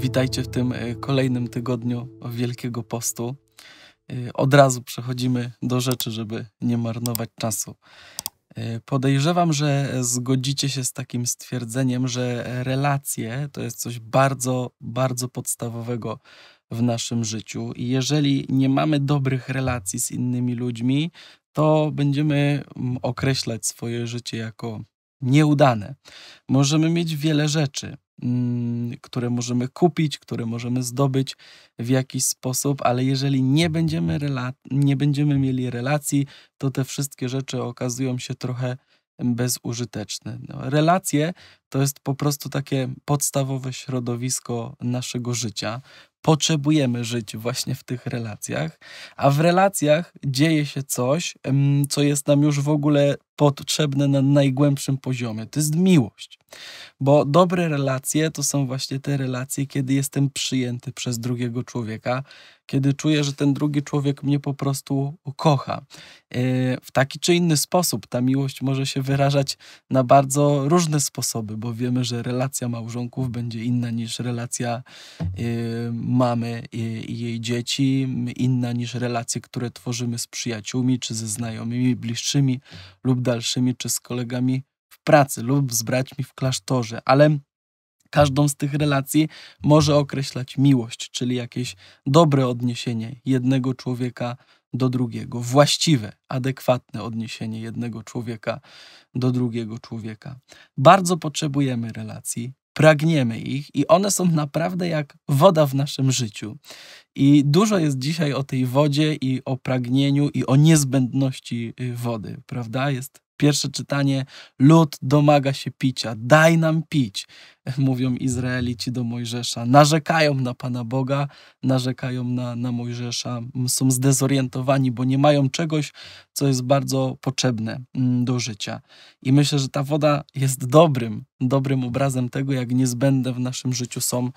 Witajcie w tym e, kolejnym tygodniu Wielkiego Postu. E, od razu przechodzimy do rzeczy, żeby nie marnować czasu. E, podejrzewam, że zgodzicie się z takim stwierdzeniem, że relacje to jest coś bardzo, bardzo podstawowego w naszym życiu. I jeżeli nie mamy dobrych relacji z innymi ludźmi, to będziemy mm, określać swoje życie jako nieudane. Możemy mieć wiele rzeczy, Mm, które możemy kupić, które możemy zdobyć w jakiś sposób, ale jeżeli nie będziemy, nie będziemy mieli relacji, to te wszystkie rzeczy okazują się trochę mm, bezużyteczne. No, relacje to jest po prostu takie podstawowe środowisko naszego życia. Potrzebujemy żyć właśnie w tych relacjach, a w relacjach dzieje się coś, co jest nam już w ogóle potrzebne na najgłębszym poziomie. To jest miłość. Bo dobre relacje to są właśnie te relacje, kiedy jestem przyjęty przez drugiego człowieka, kiedy czuję, że ten drugi człowiek mnie po prostu kocha. E, w taki czy inny sposób ta miłość może się wyrażać na bardzo różne sposoby bo wiemy, że relacja małżonków będzie inna niż relacja y, mamy y, i jej dzieci, inna niż relacje, które tworzymy z przyjaciółmi, czy ze znajomymi, bliższymi lub dalszymi, czy z kolegami w pracy lub z braćmi w klasztorze, ale Każdą z tych relacji może określać miłość, czyli jakieś dobre odniesienie jednego człowieka do drugiego, właściwe, adekwatne odniesienie jednego człowieka do drugiego człowieka. Bardzo potrzebujemy relacji, pragniemy ich i one są naprawdę jak woda w naszym życiu. I dużo jest dzisiaj o tej wodzie i o pragnieniu i o niezbędności y, wody, prawda? Jest Pierwsze czytanie: Lud domaga się picia, daj nam pić, mówią Izraelici do Mojżesza. Narzekają na Pana Boga, narzekają na, na Mojżesza, są zdezorientowani, bo nie mają czegoś, co jest bardzo potrzebne mm, do życia. I myślę, że ta woda jest dobrym dobrym obrazem tego, jak niezbędne w naszym życiu są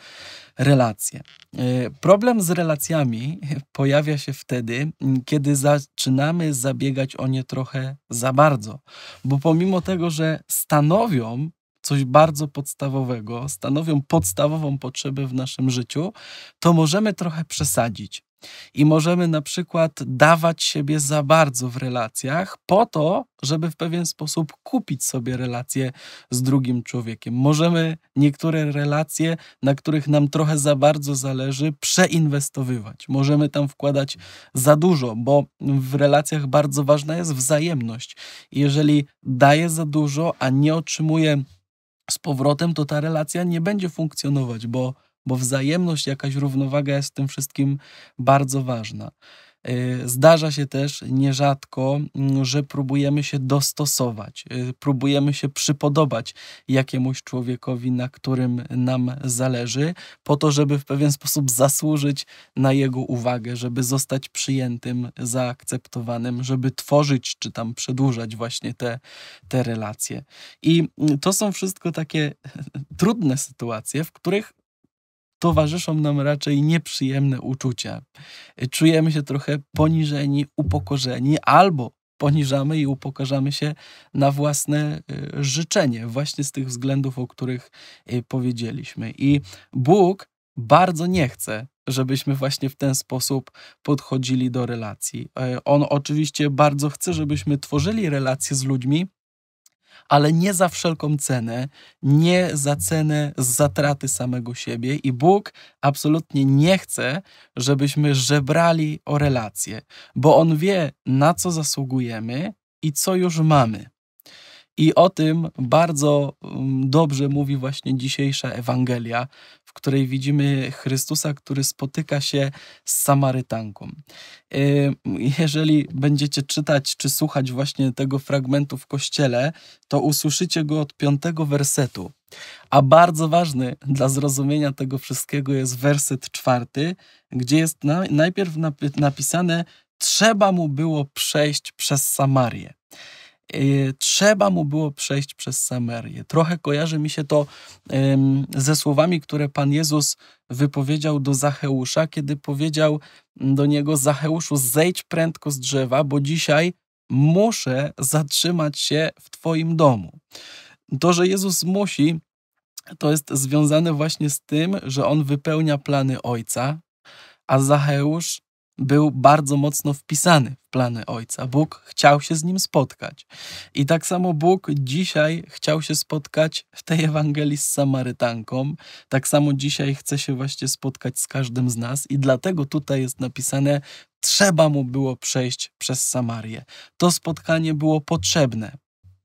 relacje. E, problem z relacjami pojawia się wtedy, kiedy zaczynamy zabiegać o nie trochę za bardzo, bo pomimo tego, że stanowią coś bardzo podstawowego, stanowią podstawową potrzebę w naszym życiu, to możemy trochę przesadzić i możemy na przykład dawać siebie za bardzo w relacjach po to, żeby w pewien sposób kupić sobie relacje z drugim człowiekiem. Możemy niektóre relacje, na których nam trochę za bardzo zależy, przeinwestowywać. Możemy tam wkładać za dużo, bo w relacjach bardzo ważna jest wzajemność. Jeżeli daję za dużo, a nie otrzymuję z powrotem, to ta relacja nie będzie funkcjonować, bo bo wzajemność, jakaś równowaga jest w tym wszystkim bardzo ważna. Y, zdarza się też nierzadko, mm, że próbujemy się dostosować, y, próbujemy się przypodobać jakiemuś człowiekowi, na którym nam zależy, po to, żeby w pewien sposób zasłużyć na jego uwagę, żeby zostać przyjętym, zaakceptowanym, żeby tworzyć czy tam przedłużać właśnie te, te relacje. I y, to są wszystko takie trudne sytuacje, w których towarzyszą nam raczej nieprzyjemne uczucia. Czujemy się trochę poniżeni, upokorzeni albo poniżamy i upokarzamy się na własne y, życzenie, właśnie z tych względów, o których y, powiedzieliśmy. I Bóg bardzo nie chce, żebyśmy właśnie w ten sposób podchodzili do relacji. Y, On oczywiście bardzo chce, żebyśmy tworzyli relacje z ludźmi, ale nie za wszelką cenę, nie za cenę zatraty samego siebie. I Bóg absolutnie nie chce, żebyśmy żebrali o relacje, bo On wie, na co zasługujemy i co już mamy. I o tym bardzo mm, dobrze mówi właśnie dzisiejsza Ewangelia, w której widzimy Chrystusa, który spotyka się z Samarytanką. E, jeżeli będziecie czytać czy słuchać właśnie tego fragmentu w kościele, to usłyszycie go od piątego wersetu. A bardzo ważny dla zrozumienia tego wszystkiego jest werset czwarty, gdzie jest najpierw napisane: Trzeba mu było przejść przez Samarię. Y, trzeba mu było przejść przez Samarię. Trochę kojarzy mi się to ze słowami, które Pan Jezus wypowiedział do Zacheusza, kiedy powiedział do niego: Zacheuszu, zejdź prędko z drzewa, bo dzisiaj muszę zatrzymać się w Twoim domu. To, że Jezus musi, to jest związane właśnie z tym, że on wypełnia plany Ojca, a Zacheusz był bardzo mocno wpisany w plany Ojca. Bóg chciał się z nim spotkać. I tak samo Bóg dzisiaj chciał się spotkać w tej Ewangelii z Samarytanką. Tak samo dzisiaj chce się właśnie spotkać z każdym z nas. I dlatego tutaj jest napisane, trzeba mu było przejść przez Samarię. To spotkanie było potrzebne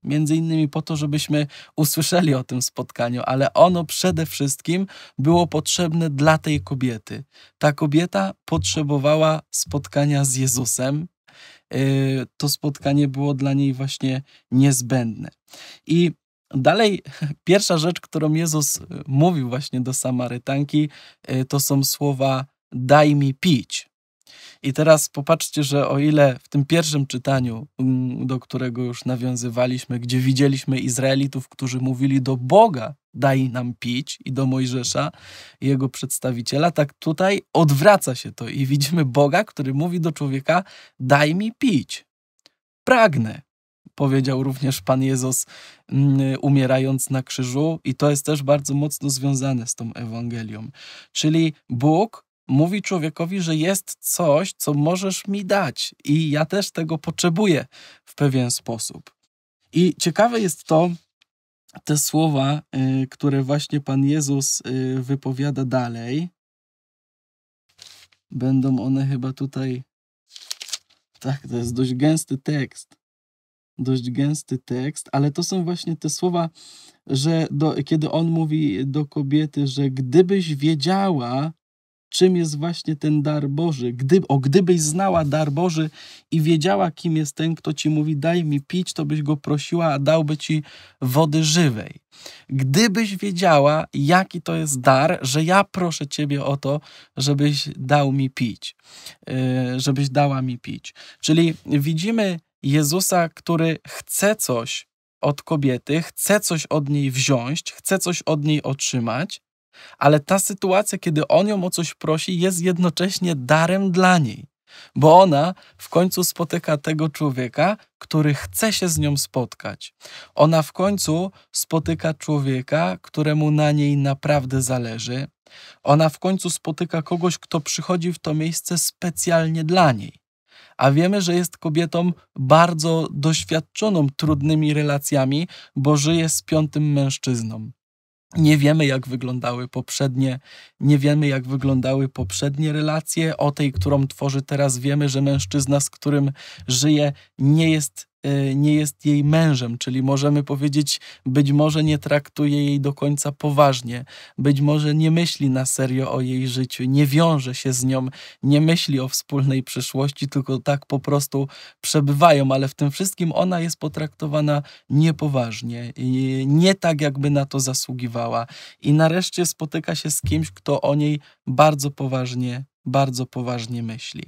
między innymi po to, żebyśmy usłyszeli o tym spotkaniu, ale ono przede wszystkim było potrzebne dla tej kobiety. Ta kobieta potrzebowała spotkania z Jezusem. Y, to spotkanie było dla niej właśnie niezbędne. I Dalej, pierwsza rzecz, którą Jezus y, mówił właśnie do Samarytanki, y, to są słowa: Daj mi pić. I teraz popatrzcie, że o ile w tym pierwszym czytaniu, mm, do którego już nawiązywaliśmy, gdzie widzieliśmy Izraelitów, którzy mówili do Boga, daj nam pić, i do Mojżesza, jego przedstawiciela, tak tutaj odwraca się to i widzimy Boga, który mówi do człowieka, daj mi pić. Pragnę powiedział również Pan Jezus, mm, umierając na krzyżu, i to jest też bardzo mocno związane z tą Ewangelią. Czyli Bóg mówi człowiekowi, że jest coś, co możesz mi dać i ja też tego potrzebuję w pewien sposób. I ciekawe jest to, te słowa, y, które właśnie Pan Jezus y, wypowiada dalej. Będą one chyba tutaj. Tak, to jest dość gęsty tekst. Dość gęsty tekst, ale to są właśnie te słowa, że do, kiedy on mówi do kobiety, że gdybyś wiedziała, czym jest właśnie ten dar Boży. Gdy, o, gdybyś znała dar Boży i wiedziała, kim jest ten, kto ci mówi, daj mi pić, to byś go prosiła, a dałby ci wody żywej. Gdybyś wiedziała, jaki to jest dar, że ja proszę ciebie o to, żebyś dał mi pić, e, żebyś dała mi pić. Czyli widzimy Jezusa, który chce coś od kobiety, chce coś od niej wziąć, chce coś od niej otrzymać, ale ta sytuacja, kiedy on ją o coś prosi, jest jednocześnie darem dla niej, bo ona w końcu spotyka tego człowieka, który chce się z nią spotkać. Ona w końcu spotyka człowieka, któremu na niej naprawdę zależy. Ona w końcu spotyka kogoś, kto przychodzi w to miejsce specjalnie dla niej a wiemy, że jest kobietą bardzo doświadczoną trudnymi relacjami, bo żyje z piątym mężczyzną. Nie wiemy, jak wyglądały poprzednie, nie wiemy, jak wyglądały poprzednie relacje. O tej, którą tworzy teraz, wiemy, że mężczyzna, z którym żyje, nie jest Y, nie jest jej mężem, czyli możemy powiedzieć, być może nie traktuje jej do końca poważnie, być może nie myśli na serio o jej życiu, nie wiąże się z nią, nie myśli o wspólnej przyszłości, tylko tak po prostu przebywają, ale w tym wszystkim ona jest potraktowana niepoważnie, nie tak jakby na to zasługiwała. I nareszcie spotyka się z kimś, kto o niej bardzo poważnie bardzo poważnie myśli.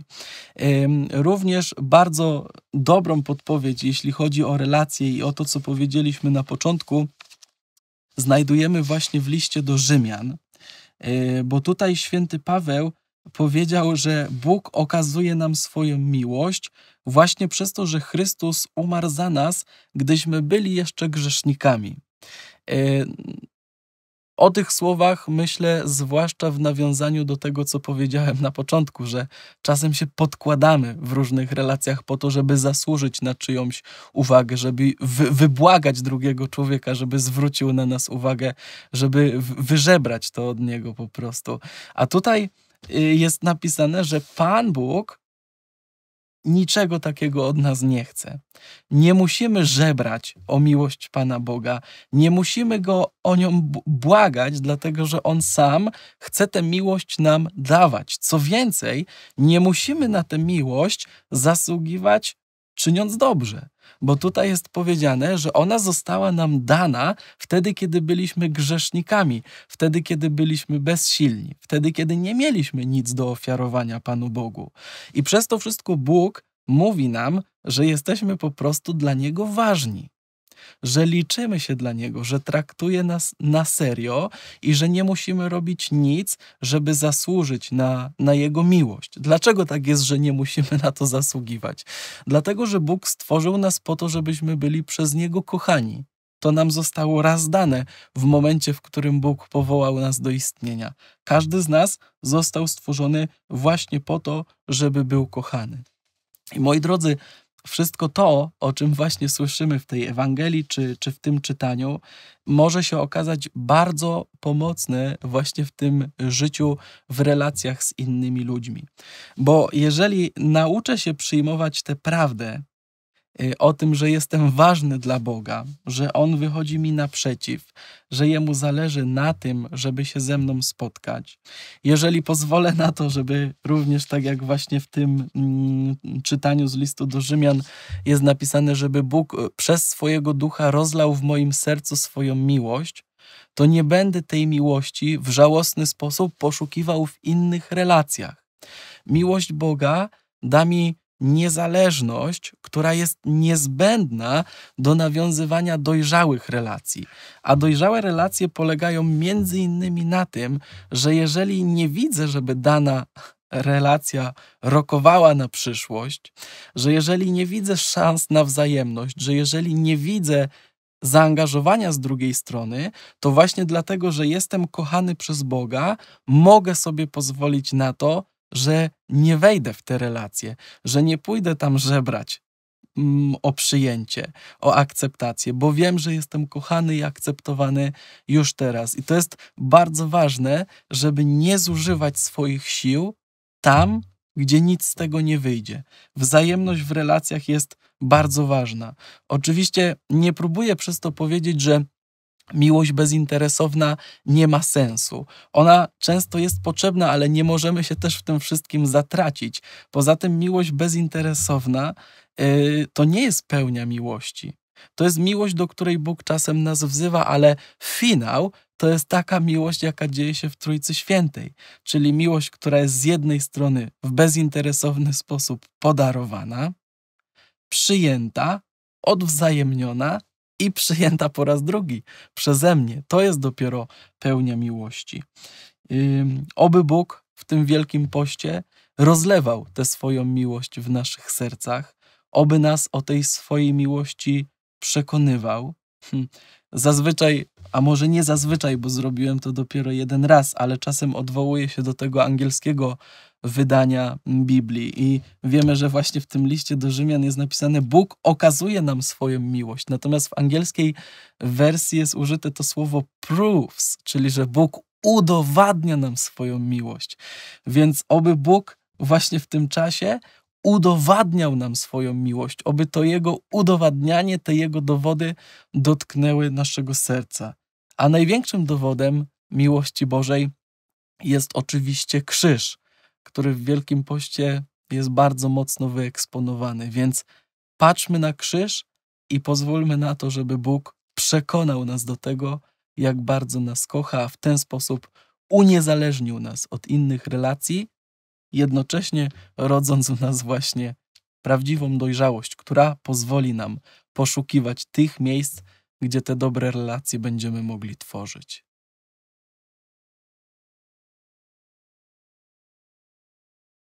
Również bardzo dobrą podpowiedź, jeśli chodzi o relacje i o to, co powiedzieliśmy na początku, znajdujemy właśnie w liście do Rzymian, e, bo tutaj święty Paweł powiedział, że Bóg okazuje nam swoją miłość właśnie przez to, że Chrystus umarł za nas, gdyśmy byli jeszcze grzesznikami. E, o tych słowach myślę zwłaszcza w nawiązaniu do tego, co powiedziałem na początku, że czasem się podkładamy w różnych relacjach po to, żeby zasłużyć na czyjąś uwagę, żeby wy wybłagać drugiego człowieka, żeby zwrócił na nas uwagę, żeby wyżebrać to od niego po prostu. A tutaj y, jest napisane, że Pan Bóg niczego takiego od nas nie chce. Nie musimy żebrać o miłość Pana Boga, nie musimy Go o nią błagać, dlatego że On sam chce tę miłość nam dawać. Co więcej, nie musimy na tę miłość zasługiwać czyniąc dobrze. Bo tutaj jest powiedziane, że ona została nam dana wtedy, kiedy byliśmy grzesznikami, wtedy, kiedy byliśmy bezsilni, wtedy, kiedy nie mieliśmy nic do ofiarowania Panu Bogu. I przez to wszystko Bóg mówi nam, że jesteśmy po prostu dla Niego ważni że liczymy się dla Niego, że traktuje nas na serio i że nie musimy robić nic, żeby zasłużyć na, na Jego miłość. Dlaczego tak jest, że nie musimy na to zasługiwać? Dlatego, że Bóg stworzył nas po to, żebyśmy byli przez Niego kochani. To nam zostało raz dane w momencie, w którym Bóg powołał nas do istnienia. Każdy z nas został stworzony właśnie po to, żeby był kochany. I moi drodzy, wszystko to, o czym właśnie słyszymy w tej Ewangelii czy, czy w tym czytaniu, może się okazać bardzo pomocne właśnie w tym życiu, w relacjach z innymi ludźmi. Bo jeżeli nauczę się przyjmować tę prawdę, Y, o tym, że jestem ważny dla Boga, że On wychodzi mi naprzeciw, że Jemu zależy na tym, żeby się ze mną spotkać. Jeżeli pozwolę na to, żeby również tak jak właśnie w tym mm, czytaniu z listu do Rzymian jest napisane, żeby Bóg y, przez swojego ducha rozlał w moim sercu swoją miłość, to nie będę tej miłości w żałosny sposób poszukiwał w innych relacjach. Miłość Boga da mi niezależność, która jest niezbędna do nawiązywania dojrzałych relacji. A dojrzałe relacje polegają między innymi na tym, że jeżeli nie widzę, żeby dana relacja rokowała na przyszłość, że jeżeli nie widzę szans na wzajemność, że jeżeli nie widzę zaangażowania z drugiej strony, to właśnie dlatego, że jestem kochany przez Boga, mogę sobie pozwolić na to, że nie wejdę w te relacje, że nie pójdę tam żebrać mm, o przyjęcie, o akceptację, bo wiem, że jestem kochany i akceptowany już teraz. I to jest bardzo ważne, żeby nie zużywać swoich sił tam, gdzie nic z tego nie wyjdzie. Wzajemność w relacjach jest bardzo ważna. Oczywiście nie próbuję przez to powiedzieć, że miłość bezinteresowna nie ma sensu. Ona często jest potrzebna, ale nie możemy się też w tym wszystkim zatracić. Poza tym miłość bezinteresowna yy, to nie jest pełnia miłości. To jest miłość, do której Bóg czasem nas wzywa, ale finał to jest taka miłość, jaka dzieje się w Trójcy Świętej, czyli miłość, która jest z jednej strony w bezinteresowny sposób podarowana, przyjęta, odwzajemniona, i przyjęta po raz drugi przeze mnie. To jest dopiero pełnia miłości. Oby Bóg w tym wielkim poście rozlewał tę swoją miłość w naszych sercach, oby nas o tej swojej miłości przekonywał. Hm, zazwyczaj, a może nie zazwyczaj, bo zrobiłem to dopiero jeden raz, ale czasem odwołuję się do tego angielskiego wydania Biblii. I wiemy, że właśnie w tym liście do Rzymian jest napisane: Bóg okazuje nam swoją miłość. Natomiast w angielskiej wersji jest użyte to słowo proves, czyli że Bóg udowadnia nam swoją miłość. Więc oby Bóg właśnie w tym czasie udowadniał nam swoją miłość, oby to Jego udowadnianie, te Jego dowody dotknęły naszego serca. A największym dowodem miłości Bożej jest oczywiście krzyż który w Wielkim Poście jest bardzo mocno wyeksponowany. Więc patrzmy na krzyż i pozwólmy na to, żeby Bóg przekonał nas do tego, jak bardzo nas kocha, a w ten sposób uniezależnił nas od innych relacji, jednocześnie rodząc w nas właśnie prawdziwą dojrzałość, która pozwoli nam poszukiwać tych miejsc, gdzie te dobre relacje będziemy mogli tworzyć.